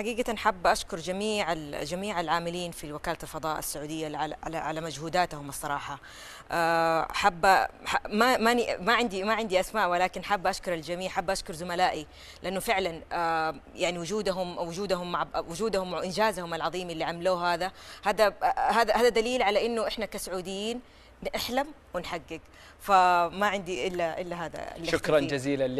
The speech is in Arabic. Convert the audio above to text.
حقيقة حابة أشكر جميع جميع العاملين في وكالة الفضاء السعودية على مجهوداتهم الصراحة آه، حابة ما ماني ما عندي ما عندي أسماء ولكن حابة أشكر الجميع حابة أشكر زملائي لأنه فعلا آه، يعني وجودهم وجودهم مع وجودهم وإنجازهم العظيم اللي عملوه هذا هذا هذا هذا دليل على إنه إحنا كسعوديين نحلم ونحقق فما عندي إلا إلا هذا شكرا جزيلا لك